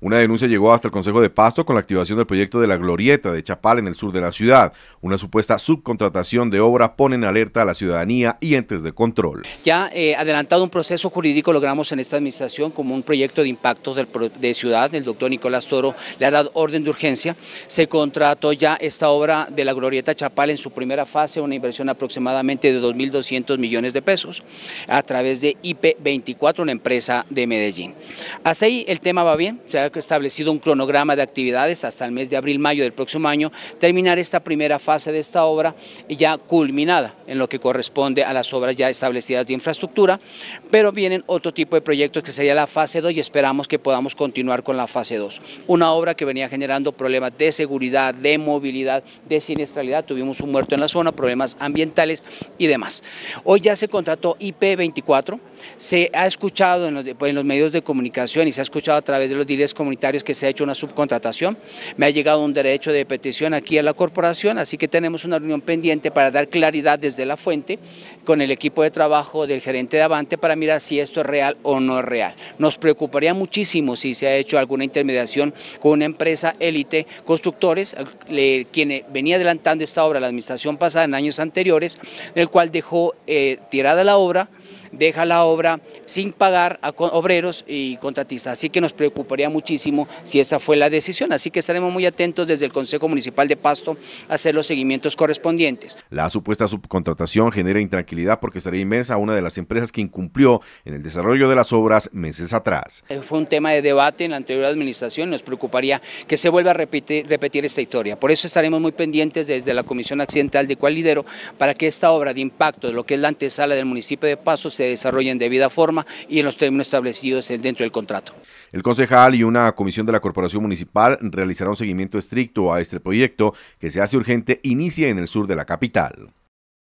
Una denuncia llegó hasta el Consejo de Pasto con la activación del proyecto de la Glorieta de Chapal en el sur de la ciudad. Una supuesta subcontratación de obra pone en alerta a la ciudadanía y entes de control. Ya eh, adelantado un proceso jurídico logramos en esta administración como un proyecto de impacto de ciudad. El doctor Nicolás Toro le ha dado orden de urgencia. Se contrató ya esta obra de la Glorieta Chapal en su primera fase, una inversión aproximadamente de 2.200 millones de pesos a través de IP24, una empresa de Medellín. Hasta ahí el tema va bien, establecido un cronograma de actividades hasta el mes de abril-mayo del próximo año, terminar esta primera fase de esta obra ya culminada en lo que corresponde a las obras ya establecidas de infraestructura, pero vienen otro tipo de proyectos que sería la fase 2 y esperamos que podamos continuar con la fase 2. Una obra que venía generando problemas de seguridad, de movilidad, de siniestralidad, tuvimos un muerto en la zona, problemas ambientales y demás. Hoy ya se contrató IP24, se ha escuchado pues, en los, medios de comunicación y se ha escuchado a través de los directos comunitarios que se ha hecho una subcontratación. Me ha llegado un derecho de petición aquí a la corporación, así que tenemos una reunión pendiente para dar claridad desde la fuente con el equipo de trabajo del gerente de Avante para mirar si esto es real o no es real. Nos preocuparía muchísimo si se ha hecho alguna intermediación con una empresa élite constructores, quien eh, venía adelantando esta obra la administración pasada en años anteriores, el cual dejó eh, tirada la obra, deja la obra sin pagar a obreros y contratistas. Así que nos preocuparía muchísimo si esa fue la decisión. Así que estaremos muy atentos desde el Consejo Municipal de Pasto a hacer los seguimientos correspondientes. La supuesta subcontratación genera intranquilidad porque estaría inmensa una de las empresas que incumplió en el desarrollo de las obras meses atrás. Eh, fue un tema de debate en la anterior administración nos preocuparía que se vuelva a repetir, esta historia. Por eso estaremos muy pendientes desde la Comisión Accidental de cual para que esta obra de impacto, de lo que es la antesala del municipio de Pasto, se desarrollen de debida forma y en los términos establecidos dentro del contrato. El concejal y una comisión de la Corporación Municipal realizarán un seguimiento estricto a este proyecto que se hace urgente inicia en el sur de la capital.